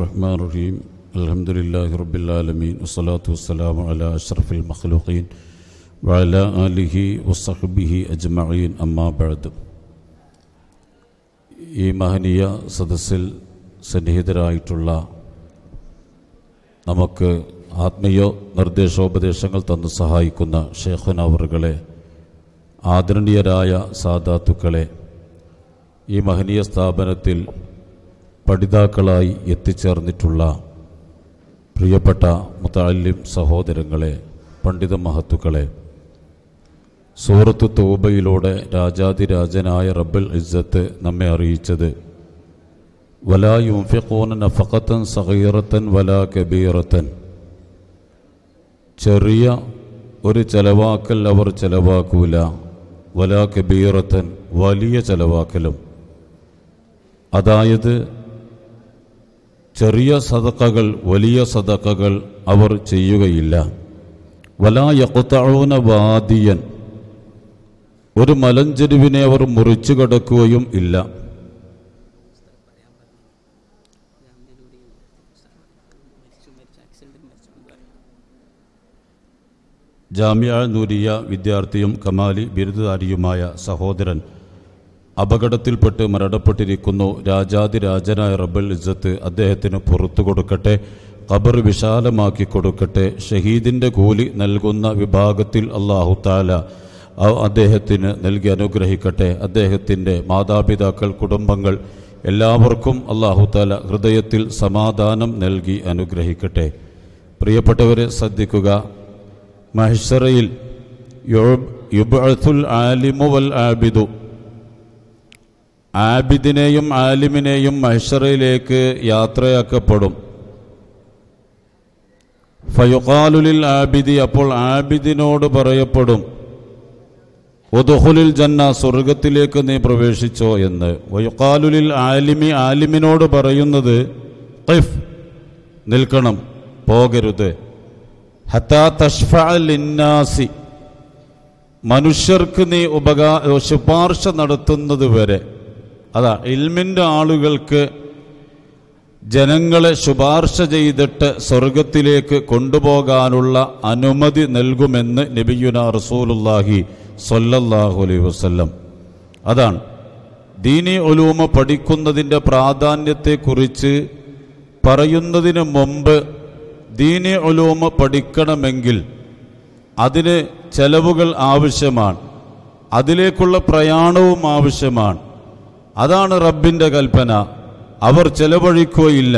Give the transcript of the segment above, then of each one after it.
الرحمن الرحيم الحمد لله رب العالمين والصلاة والسلام على أشرف المخلوقين وعلى آله وصحبه أجمعين أما بعد ഈ മഹനീയ സദസ്സിൽ സന്നിഹിതരായിട്ടുള്ള നമുക്ക് ആത്മീയ നിർദ്ദേശോപദേശങ്ങൾ തന്നു സഹായിക്കുന്ന ഷേഖുനവറുകളെ ആദരണീയരായ സാധാത്തുക്കളെ ഈ മഹനീയ സ്ഥാപനത്തിൽ പഠിതാക്കളായി എത്തിച്ചേർന്നിട്ടുള്ള പ്രിയപ്പെട്ട മുത്താലിം സഹോദരങ്ങളെ പണ്ഡിത മഹത്തുക്കളെ സൂറത്ത് തോബയിലൂടെ രാജാതിരാജനായ റബ്ബൽ ഇസ്സത്ത് നമ്മെ അറിയിച്ചത് വലാ യുംഫിഖൂന നഫഖത്തൻ സഹീറത്തൻ വലാ കബീറത്തൻ ചെറിയ ഒരു ചെലവാക്കൽ അവർ ചെലവാക്കൂല വലാ കബീറത്തൻ വലിയ ചെലവാക്കലും അതായത് ചെറിയ സദക്കകൾ വലിയ സദക്കകൾ അവർ ചെയ്യുകയില്ല വലായക്കുത്തഴൂന വാദിയൻ ഒരു മലഞ്ചെരുവിനെ അവർ മുറിച്ചു കിടക്കുകയും ഇല്ല ജാമ്യ നൂരിയ വിദ്യാർത്ഥിയും കമാലി ബിരുദധാരിയുമായ സഹോദരൻ അപകടത്തിൽപ്പെട്ട് മരണപ്പെട്ടിരിക്കുന്നു രാജാതിരാജനായ റബൽ ഇജ്ജത്ത് അദ്ദേഹത്തിന് പുറത്തു കൊടുക്കട്ടെ ഖബർ വിശാലമാക്കി കൊടുക്കട്ടെ ഷഹീദിൻ്റെ കൂലി നൽകുന്ന വിഭാഗത്തിൽ അള്ളാഹു താല അദ്ദേഹത്തിന് നൽകി അനുഗ്രഹിക്കട്ടെ അദ്ദേഹത്തിൻ്റെ മാതാപിതാക്കൾ കുടുംബങ്ങൾ എല്ലാവർക്കും അള്ളാഹു താല ഹൃദയത്തിൽ സമാധാനം നൽകി അനുഗ്രഹിക്കട്ടെ പ്രിയപ്പെട്ടവരെ ശ്രദ്ധിക്കുക മഹിഷറയിൽ യുബ് ആലിമു വൽ ആബിദു ആബിദിനെയും ആലിമിനെയും മഹ്ഷറയിലേക്ക് യാത്രയാക്കപ്പെടും ഫയുഖാലുലിൽ ആബിദി അപ്പോൾ ആബിദിനോട് പറയപ്പെടും ഒതുഹുലിൽ ജന്ന സ്വർഗത്തിലേക്ക് നീ പ്രവേശിച്ചോ എന്ന് വയുക്കാലുലിൽ ആലിമി ആലിമിനോട് പറയുന്നത് ഖിഫ് നിൽക്കണം പോകരുത് ഹത്താ തഷ്ഫിന്നാസി മനുഷ്യർക്ക് നീ ഉപകാ ശുപാർശ നടത്തുന്നത് വരെ അതാ ഇൽമിൻ്റെ ആളുകൾക്ക് ജനങ്ങളെ ശുപാർശ ചെയ്തിട്ട് സ്വർഗത്തിലേക്ക് കൊണ്ടുപോകാനുള്ള അനുമതി നൽകുമെന്ന് നബിയുന റസൂലുല്ലാഹി സൊല്ലാഹു അലൈഹി വസ്ല്ലം അതാണ് ദീനി ഒലൂമ പഠിക്കുന്നതിൻ്റെ പ്രാധാന്യത്തെക്കുറിച്ച് പറയുന്നതിന് മുമ്പ് ദീനി ഒലൂമ പഠിക്കണമെങ്കിൽ അതിന് ചെലവുകൾ ആവശ്യമാണ് അതിലേക്കുള്ള പ്രയാണവും ആവശ്യമാണ് അതാണ് റബ്ബിൻ്റെ കൽപ്പന അവർ ചെലവഴിക്കുകയില്ല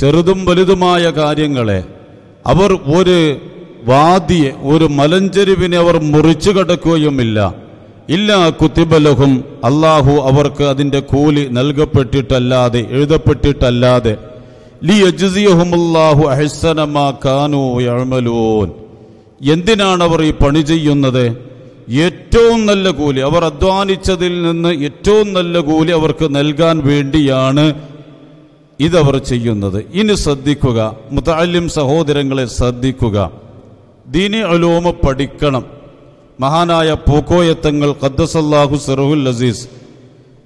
ചെറുതും വലുതുമായ കാര്യങ്ങളെ അവർ ഒരു വാദിയെ ഒരു മലഞ്ചെരുവിനെ അവർ മുറിച്ചു കടക്കുകയുമില്ല ഇല്ല കുത്തിബലഹും അള്ളാഹു അവർക്ക് അതിൻ്റെ കൂലി നൽകപ്പെട്ടിട്ടല്ലാതെ എഴുതപ്പെട്ടിട്ടല്ലാതെ ലി അജുസിയഹുമുല്ലാഹു അഹസനമാ കാനു എന്തിനാണ് അവർ ഈ പണി ചെയ്യുന്നത് ഏറ്റവും നല്ല കൂലി അവർ അധ്വാനിച്ചതിൽ നിന്ന് ഏറ്റവും നല്ല കൂലി അവർക്ക് നൽകാൻ വേണ്ടിയാണ് ഇതവർ ചെയ്യുന്നത് ഇനി ശ്രദ്ധിക്കുക മുതാലിം സഹോദരങ്ങളെ ശ്രദ്ധിക്കുക ദീനി അലോമ പഠിക്കണം മഹാനായ പൂക്കോയത്തങ്ങൾ ഖദ്ദസല്ലാഹു സിറഹുൽ അസീസ്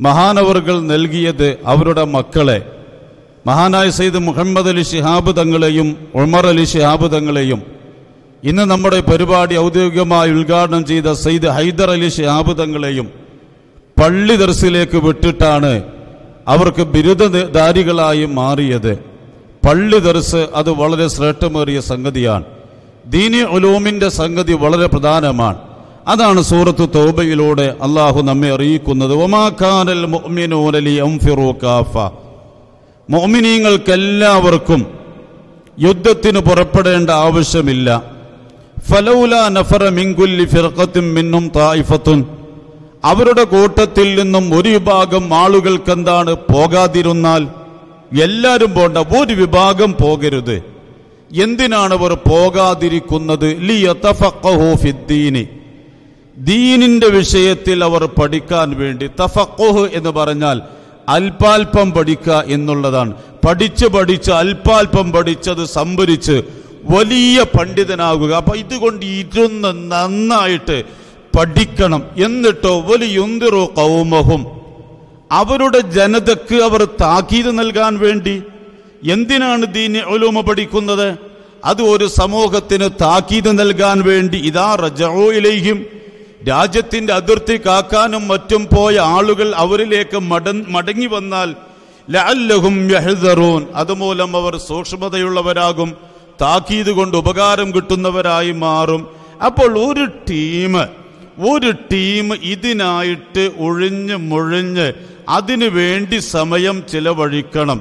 മഹാനവർകൾ നൽകിയത് അവരുടെ മക്കളെ മഹാനായ സെയ്ദ് മുഹമ്മദ് അലി ഷിഹാബ് തങ്ങളെയും ഉമർ അലി ഷിഹാബ് തങ്ങളെയും ഇന്ന് നമ്മുടെ പരിപാടി ഔദ്യോഗികമായി ഉദ്ഘാടനം ചെയ്ത സയ്യിദ് ഹൈദർ അലി ഷിഹാബ് തങ്ങളെയും പള്ളി ദർസിലേക്ക് വിട്ടിട്ടാണ് അവർക്ക് ബിരുദധാരികളായി മാറിയത് പള്ളി ദർസ് അത് വളരെ ശ്രേഷ്ഠമേറിയ സംഗതിയാണ് ദീനി ഒലൂമിൻ്റെ സംഗതി വളരെ പ്രധാനമാണ് അതാണ് സൂറത്ത് തോബയിലൂടെ അള്ളാഹു നമ്മെ അറിയിക്കുന്നത് ഒമാഖാനൽ കാഫ മൊമിനീങ്ങൾക്കെല്ലാവർക്കും യുദ്ധത്തിന് പുറപ്പെടേണ്ട ആവശ്യമില്ല ഫലൗല നഫറ മിങ്കുല്ലി ഫിറക്കത്തും മിന്നും തായിഫത്തും അവരുടെ കൂട്ടത്തിൽ നിന്നും ഒരു വിഭാഗം എന്താണ് പോകാതിരുന്നാൽ എല്ലാവരും പോണ്ട ഒരു വിഭാഗം പോകരുത് എന്തിനാണ് അവർ പോകാതിരിക്കുന്നത് ദീനിന്റെ വിഷയത്തിൽ അവർ പഠിക്കാൻ വേണ്ടി തഫക്കോഹ് എന്ന് പറഞ്ഞാൽ അൽപാൽപം പഠിക്കുക എന്നുള്ളതാണ് പഠിച്ച് പഠിച്ച് അൽപാൽപം പഠിച്ചത് സംഭരിച്ച് വലിയ പണ്ഡിതനാകുക അപ്പൊ ഇതുകൊണ്ട് ഇരുന്ന് നന്നായിട്ട് പഠിക്കണം എന്നിട്ടോ വലിയൊന്തിറോ കൗമഹും അവരുടെ ജനതക്ക് അവർ താക്കീത് നൽകാൻ വേണ്ടി എന്തിനാണ് ദീനി ഒലൂമ പഠിക്കുന്നത് അത് ഒരു സമൂഹത്തിന് താക്കീത് നൽകാൻ വേണ്ടി ഇതാ റജോയിലേക്കും രാജ്യത്തിന്റെ അതിർത്തി കാക്കാനും മറ്റും പോയ ആളുകൾ അവരിലേക്ക് മടങ്ങി വന്നാൽ ലഅല്ലഹും അതുമൂലം അവർ സൂക്ഷ്മതയുള്ളവരാകും താക്കീത് കൊണ്ട് ഉപകാരം കിട്ടുന്നവരായി മാറും അപ്പോൾ ഒരു ടീം ഒരു ടീം ഇതിനായിട്ട് ഒഴിഞ്ഞ് മുഴിഞ്ഞ് അതിനു വേണ്ടി സമയം ചിലവഴിക്കണം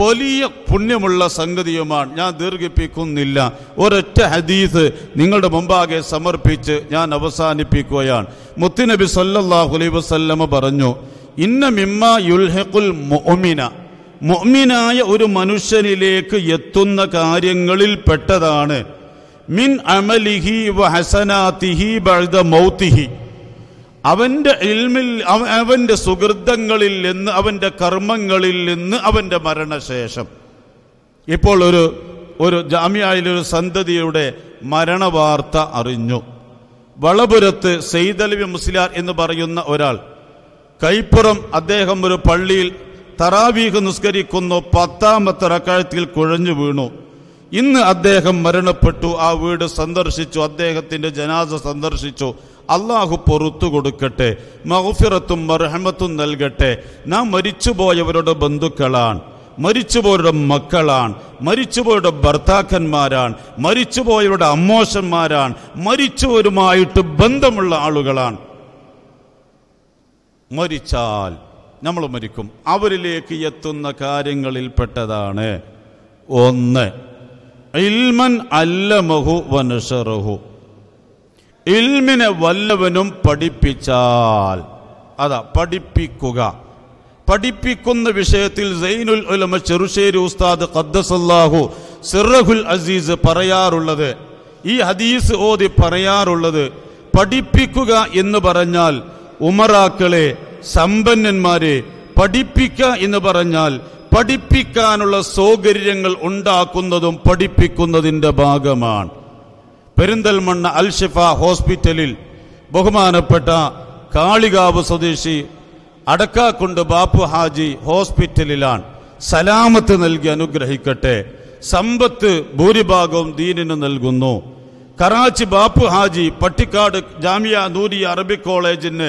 വലിയ പുണ്യമുള്ള സംഗതിയുമാണ് ഞാൻ ദീർഘിപ്പിക്കുന്നില്ല ഒരൊറ്റ ഹദീസ് നിങ്ങളുടെ മുമ്പാകെ സമർപ്പിച്ച് ഞാൻ അവസാനിപ്പിക്കുകയാണ് മുത്തിനബി സല്ലാഹുലൈ വസല്ലമ പറഞ്ഞു ഇന്ന മിമ്മ യുൽഹഖുൽ മൊമിന മുഅ്മിനായ ഒരു മനുഷ്യനിലേക്ക് എത്തുന്ന കാര്യങ്ങളിൽ പെട്ടതാണ് മിൻ അമലിഹി വഹസനാതിഹി ബഴ്ദ മൗത്തിഹി അവൻ്റെ ഇൽമിൽ അവൻ്റെ സുഹൃതങ്ങളിൽ നിന്ന് അവൻ്റെ കർമ്മങ്ങളിൽ നിന്ന് അവൻ്റെ മരണശേഷം ഇപ്പോൾ ഒരു ഒരു ജാമ്യായിലൊരു സന്തതിയുടെ മരണവാർത്ത അറിഞ്ഞു വളപുരത്ത് സെയ്ദലി മുസ്ലിയാർ എന്ന് പറയുന്ന ഒരാൾ കൈപ്പുറം അദ്ദേഹം ഒരു പള്ളിയിൽ തറാവീഹ് നിസ്കരിക്കുന്നു പത്താമത്തെ റക്കാഴ്ത്തിൽ കുഴഞ്ഞു വീണു ഇന്ന് അദ്ദേഹം മരണപ്പെട്ടു ആ വീട് സന്ദർശിച്ചു അദ്ദേഹത്തിന്റെ ജനാസ സന്ദർശിച്ചു അള്ളാഹു പൊറത്തു കൊടുക്കട്ടെ മഹഫിറത്തും മർഹമത്തും നൽകട്ടെ നാം മരിച്ചുപോയവരുടെ ബന്ധുക്കളാണ് മരിച്ചുപോയവരുടെ മക്കളാണ് മരിച്ചുപോയവരുടെ ഭർത്താക്കന്മാരാണ് മരിച്ചുപോയവരുടെ അമ്മോശന്മാരാണ് മരിച്ചവരുമായിട്ട് ബന്ധമുള്ള ആളുകളാണ് മരിച്ചാൽ നമ്മൾ മരിക്കും അവരിലേക്ക് എത്തുന്ന കാര്യങ്ങളിൽപ്പെട്ടതാണ് ഒന്ന് ഇൽമൻ അല്ലമഹു വനഷറഹു ഇൽമിനെ വല്ലവനും പഠിപ്പിച്ചാൽ അതാ പഠിപ്പിക്കുക പഠിപ്പിക്കുന്ന വിഷയത്തിൽ സൈനുൽ ഉലമ ചെറുശ്ശേരി ഉസ്താദ് ഖദ്ദസല്ലാഹു സിറഹുൽ അസീസ് പറയാറുള്ളത് ഈ ഹദീസ് ഓതി പറയാറുള്ളത് പഠിപ്പിക്കുക എന്ന് പറഞ്ഞാൽ ഉമറാക്കളെ സമ്പന്നന്മാരെ പഠിപ്പിക്കുക എന്ന് പറഞ്ഞാൽ പഠിപ്പിക്കാനുള്ള സൗകര്യങ്ങൾ ഉണ്ടാക്കുന്നതും പഠിപ്പിക്കുന്നതിൻ്റെ ഭാഗമാണ് പെരിന്തൽമണ്ണ അൽഷിഫ ഹോസ്പിറ്റലിൽ ബഹുമാനപ്പെട്ട കാളികാവ് സ്വദേശി അടക്കാക്കുണ്ട് ബാപ്പു ഹാജി ഹോസ്പിറ്റലിലാണ് സലാമത്ത് നൽകി അനുഗ്രഹിക്കട്ടെ സമ്പത്ത് ഭൂരിഭാഗവും ദീനിന് നൽകുന്നു കറാച്ചി ബാപ്പു ഹാജി പട്ടിക്കാട് ജാമിയ നൂരി അറബി കോളേജിന്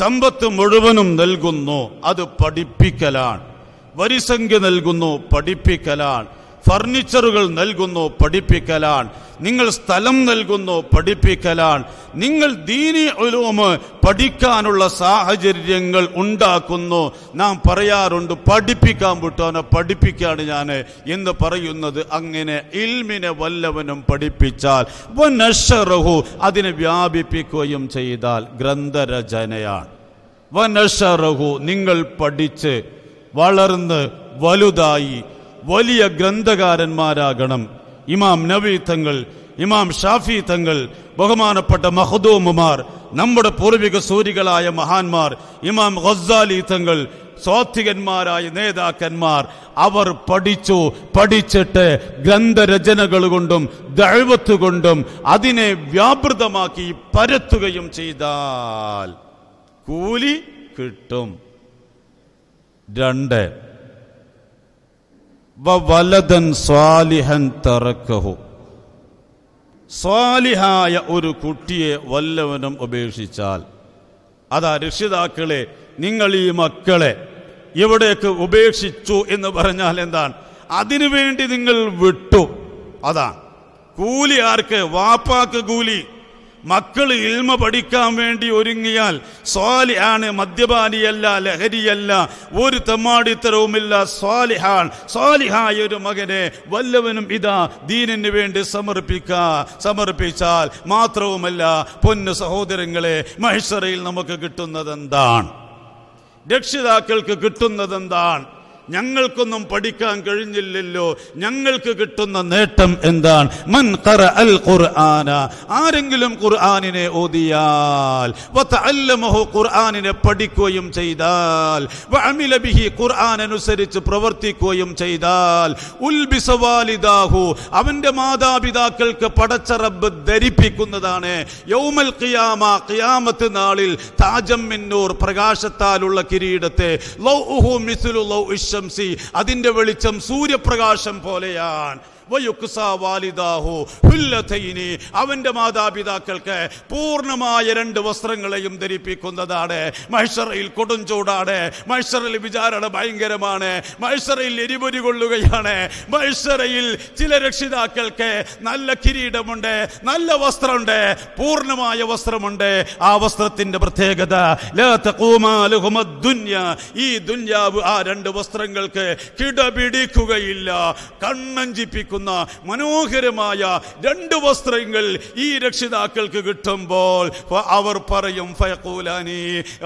സമ്പത്ത് മുഴുവനും നൽകുന്നു അത് പഠിപ്പിക്കലാണ് വരിസംഖ്യ നൽകുന്നു പഠിപ്പിക്കലാണ് ഫർണിച്ചറുകൾ നൽകുന്നു പഠിപ്പിക്കലാണ് നിങ്ങൾ സ്ഥലം നൽകുന്നു പഠിപ്പിക്കലാണ് നിങ്ങൾ ദീനി ഒലോമ് പഠിക്കാനുള്ള സാഹചര്യങ്ങൾ ഉണ്ടാക്കുന്നു നാം പറയാറുണ്ട് പഠിപ്പിക്കാൻ വിട്ടവനെ പഠിപ്പിക്കാണ് ഞാൻ എന്ന് പറയുന്നത് അങ്ങനെ ഇൽമിനെ വല്ലവനും പഠിപ്പിച്ചാൽ വനഷറഹു അതിനെ വ്യാപിപ്പിക്കുകയും ചെയ്താൽ ഗ്രന്ഥരചനയാണ് വനഷറഹു നിങ്ങൾ പഠിച്ച് വളർന്ന് വലുതായി വലിയ ഗ്രന്ഥകാരന്മാരാകണം ഇമാം നബി തങ്ങൾ ഇമാം ഷാഫി തങ്ങൾ ബഹുമാനപ്പെട്ട മഹദൂമുമാർ നമ്മുടെ പൂർവിക സൂരികളായ മഹാന്മാർ ഇമാം ഗസാലി തങ്ങൾ സ്വാത്വികന്മാരായ നേതാക്കന്മാർ അവർ പഠിച്ചു പഠിച്ചിട്ട് ഗ്രന്ഥരചനകൾ കൊണ്ടും ദഴവത്ത് കൊണ്ടും അതിനെ വ്യാപൃതമാക്കി പരത്തുകയും ചെയ്താൽ കൂലി കിട്ടും രണ്ട് വലതൻ സ്വാലിഹൻ തറക്കഹു സ്വാലിഹായ ഒരു കുട്ടിയെ വല്ലവനും ഉപേക്ഷിച്ചാൽ അതാ രക്ഷിതാക്കളെ നിങ്ങൾ ഈ മക്കളെ ഇവിടേക്ക് ഉപേക്ഷിച്ചു എന്ന് പറഞ്ഞാൽ എന്താണ് അതിനുവേണ്ടി നിങ്ങൾ വിട്ടു അതാ കൂലി ആർക്ക് വാപ്പാക്ക് കൂലി മക്കൾ ഇൽമ പഠിക്കാൻ വേണ്ടി ഒരുങ്ങിയാൽ സ്വാലിഹാണ് മദ്യപാനിയല്ല ലഹരിയല്ല ഒരു തെമ്മാടിത്തരവുമില്ല സ്വാലിഹാൻ സ്വാലിഹായ ഒരു മകനെ വല്ലവനും ഇതാ ദീനിന് വേണ്ടി സമർപ്പിക്ക സമർപ്പിച്ചാൽ മാത്രവുമല്ല പൊന്നു സഹോദരങ്ങളെ മഹേശ്വരയിൽ നമുക്ക് കിട്ടുന്നത് എന്താണ് രക്ഷിതാക്കൾക്ക് കിട്ടുന്നത് എന്താണ് ഞങ്ങൾക്കൊന്നും പഠിക്കാൻ കഴിഞ്ഞില്ലല്ലോ ഞങ്ങൾക്ക് കിട്ടുന്ന നേട്ടം എന്താണ് മൻ ഖറ അൽ ഖുർആന ആരെങ്കിലും ഖുർആനിനെ ഓതിയാൽ വതഅല്ലമഹു ഖുർആനിനെ പഠിക്കുകയും ചെയ്താൽ വഅമില ബിഹി ഖുർആൻ അനുസരിച്ച് പ്രവർത്തിക്കുകയും ചെയ്താൽ ഉൽബിസ വാലിദാഹു അവന്റെ മാതാപിതാക്കൾക്ക് പടച്ച റബ്ബ് ധരിപ്പിക്കുന്നതാണ് യൗമൽ ഖിയാമ ഖിയാമത്ത് നാളിൽ താജം മിന്നൂർ പ്രകാശത്താലുള്ള കിരീടത്തെ ലൗഹു മിസ്ലു ലൗ ഇഷ ശംസി അതിൻ്റെ വെളിച്ചം സൂര്യപ്രകാശം പോലെയാണ് അവന്റെ മാതാപിതാക്കൾക്ക് പൂർണ്ണമായ രണ്ട് വസ്ത്രങ്ങളെയും ധരിപ്പിക്കുന്നതാണ് മൈസറയിൽ കൊടും ചൂടാണ് മൈസറിൽ വിചാരണ ഭയങ്കരമാണ് മൈസറയിൽ എരിപൊരി കൊള്ളുകയാണ് മൈസറയിൽ ചില രക്ഷിതാക്കൾക്ക് നല്ല കിരീടമുണ്ട് നല്ല വസ്ത്രമുണ്ട് പൂർണ്ണമായ വസ്ത്രമുണ്ട് ആ വസ്ത്രത്തിന്റെ പ്രത്യേകത ഈ ദുന്യാവ് ആ രണ്ട് വസ്ത്രങ്ങൾക്ക് കിടപിടിക്കുകയില്ല കണ്ണഞ്ചിപ്പിക്കുന്നു നൽകുന്ന മനോഹരമായ രണ്ട് വസ്ത്രങ്ങൾ ഈ രക്ഷിതാക്കൾക്ക് കിട്ടുമ്പോൾ അവർ പറയും ഫയക്കൂലാനി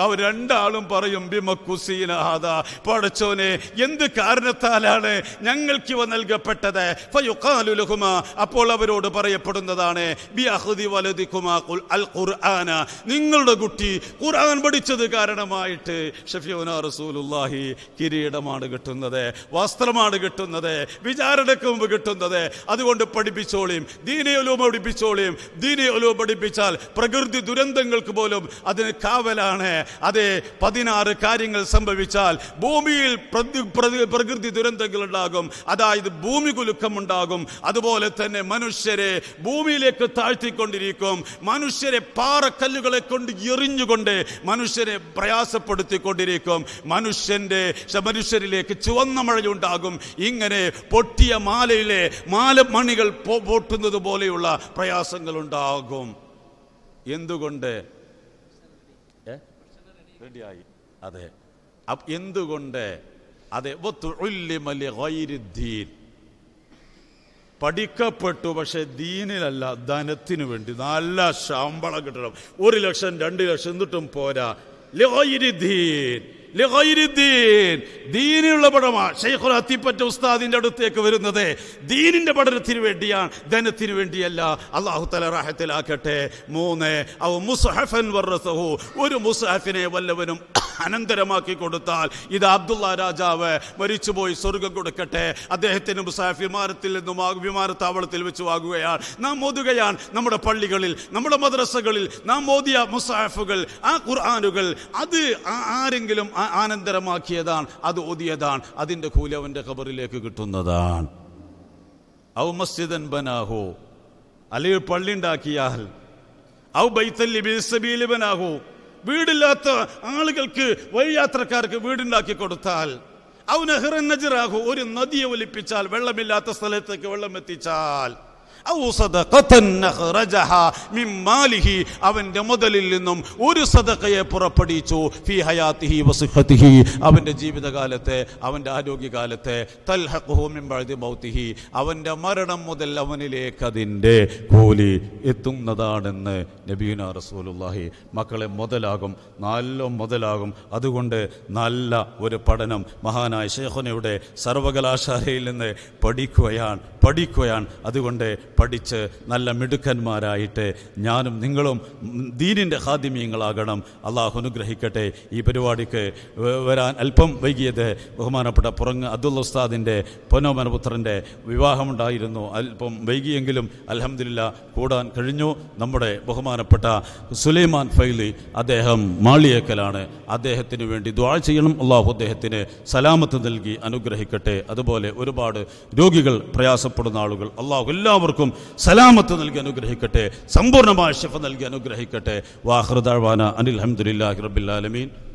അവർ രണ്ടാളും പറയും ബിമക്കുസീനഹാദ പടച്ചോനെ എന്ത് കാരണത്താലാണ് ഞങ്ങൾക്ക് ഇവ നൽകപ്പെട്ടത് ഫയുഖാലുലഹുമ അപ്പോൾ അവരോട് പറയപ്പെടുന്നതാണ് ബി അഹുദി വലദിക്കുമാ അൽ ഖുർആന നിങ്ങളുടെ കുട്ടി ഖുർആൻ പഠിച്ചത് കാരണമായിട്ട് ഷഫിയോന റസൂലുല്ലാഹി കിരീടമാണ് കിട്ടുന്നത് വസ്ത്രമാണ് കിട്ടുന്നത് വിചാരണക്ക് മുമ്പ് കിട്ടുന്നത് പഠിപ്പിക്കുന്നത് അതുകൊണ്ട് പഠിപ്പിച്ചോളിയും ദീനയൊലു പഠിപ്പിച്ചോളിയും ദീനയൊലു പഠിപ്പിച്ചാൽ പ്രകൃതി ദുരന്തങ്ങൾക്ക് പോലും അതിന് കാവലാണ് അതെ പതിനാറ് കാര്യങ്ങൾ സംഭവിച്ചാൽ ഭൂമിയിൽ പ്രകൃതി ദുരന്തങ്ങൾ ഉണ്ടാകും അതായത് ഭൂമി ഉണ്ടാകും അതുപോലെ തന്നെ മനുഷ്യരെ ഭൂമിയിലേക്ക് താഴ്ത്തിക്കൊണ്ടിരിക്കും മനുഷ്യരെ പാറക്കല്ലുകളെ കൊണ്ട് എറിഞ്ഞുകൊണ്ട് മനുഷ്യരെ പ്രയാസപ്പെടുത്തിക്കൊണ്ടിരിക്കും മനുഷ്യന്റെ മനുഷ്യരിലേക്ക് ചുവന്ന മഴയുണ്ടാകും ഇങ്ങനെ പൊട്ടിയ മാലയിലെ മാലമണികൾ പോട്ടുന്നത് പോലെയുള്ള ഉണ്ടാകും എന്തുകൊണ്ട് റെഡിയായി അതെ എന്തുകൊണ്ട് അതെ ദീൻ പഠിക്കപ്പെട്ടു പക്ഷെ ദീനിലല്ല ധനത്തിനു വേണ്ടി നല്ല ശമ്പളം കിട്ടണം ഒരു ലക്ഷം രണ്ട് ലക്ഷം എന്നിട്ടും പോരാ ലോയിരുദ്ധീൻ ദീനിനുള്ള പഠനമാണ് ഷെയ്ഖുൽ അത്തിപ്പറ്റ ഉസ്താദിന്റെ അടുത്തേക്ക് വരുന്നത് ദീനിന്റെ പഠനത്തിന് വേണ്ടിയാണ് ധനത്തിന് വേണ്ടിയല്ല അള്ളാഹു തല റാഹത്തിലാക്കട്ടെ മൂന്ന് അവ മുസ്ഹഫൻ വർറസഹു ഒരു മുസ്ഹഫിനെ വല്ലവനും അനന്തരമാക്കി കൊടുത്താൽ ഇത് അബ്ദുള്ള രാജാവ് മരിച്ചുപോയി സ്വർഗം കൊടുക്കട്ടെ അദ്ദേഹത്തിന് മുസാഫ് വിമാനത്തിൽ നിന്നും വിമാനത്താവളത്തിൽ വെച്ച് വാങ്ങുകയാണ് നാം ഓതുകയാണ് നമ്മുടെ പള്ളികളിൽ നമ്മുടെ മദ്രസകളിൽ നാം ഓതിയ മുസാഫുകൾ ആ ഖുർആാനുകൾ അത് ആരെങ്കിലും ആനന്ദരമാക്കിയതാണ് അത് ഓതിയതാണ് അതിൻ്റെ കൂലി അവൻ്റെ ഖബറിലേക്ക് കിട്ടുന്നതാണ് ഔ മസ്ജിദൻ ബനാഹോ അല്ലെങ്കിൽ പള്ളി ഉണ്ടാക്കിയാൽ ഔ ബൈത്തല്ലി ബനാഹോ വീടില്ലാത്ത ആളുകൾക്ക് വഴിയാത്രക്കാർക്ക് വീടുണ്ടാക്കി കൊടുത്താൽ ഔ നെഹ്റ നജറാഹോ ഒരു നദിയെ ഒലിപ്പിച്ചാൽ വെള്ളമില്ലാത്ത സ്ഥലത്തേക്ക് വെള്ളം എത്തിച്ചാൽ അവന്റെ മുതലിൽ നിന്നും ഒരു സദക്കയെ പുറപ്പെടുവിച്ചു ഫി ഹയാത്തിഹി വസുഹത്തിഹി അവന്റെ ജീവിതകാലത്തെ അവന്റെ ആരോഗ്യകാലത്തെ തൽഹുഹുമിമ്പഴുതിഹി അവന്റെ മരണം മുതൽ അവനിലേക്ക് അതിൻ്റെ കൂലി എത്തുന്നതാണെന്ന് നബീന റസൂലുല്ലാഹി മക്കളെ മുതലാകും നല്ല മുതലാകും അതുകൊണ്ട് നല്ല ഒരു പഠനം മഹാനായ ഷെഹുനയുടെ സർവകലാശാലയിൽ നിന്ന് പഠിക്കുകയാണ് പഠിക്കുകയാണ് അതുകൊണ്ട് പഠിച്ച് നല്ല മിടുക്കന്മാരായിട്ട് ഞാനും നിങ്ങളും ദീനിൻ്റെ ഹാദിമീങ്ങളാകണം അള്ളാഹു അനുഗ്രഹിക്കട്ടെ ഈ പരിപാടിക്ക് വരാൻ അല്പം വൈകിയത് ബഹുമാനപ്പെട്ട പുറങ്ങ് അബ്ദുൽ ഉസ്താദിൻ്റെ പൊന്നോമനപുത്രൻ്റെ വിവാഹമുണ്ടായിരുന്നു അല്പം വൈകിയെങ്കിലും അലഹമില്ല കൂടാൻ കഴിഞ്ഞു നമ്മുടെ ബഹുമാനപ്പെട്ട സുലൈമാൻ ഫൈലി അദ്ദേഹം മാളിയേക്കലാണ് അദ്ദേഹത്തിന് വേണ്ടി ദ്വാ ചെയ്യണം അള്ളാഹു അദ്ദേഹത്തിന് സലാമത്ത് നൽകി അനുഗ്രഹിക്കട്ടെ അതുപോലെ ഒരുപാട് രോഗികൾ പ്രയാസപ്പെടുന്ന ആളുകൾ അള്ളാഹു എല്ലാവർക്കും എല്ലാവർക്കും സലാമത്ത് നൽകി അനുഗ്രഹിക്കട്ടെ സമ്പൂർണ്ണമായ ഷെഫ് നൽകി അനുഗ്രഹിക്കട്ടെ വാഹൃദാഴ്വാന അനിൽ അഹമ്മദില്ലാഹി ആലമീൻ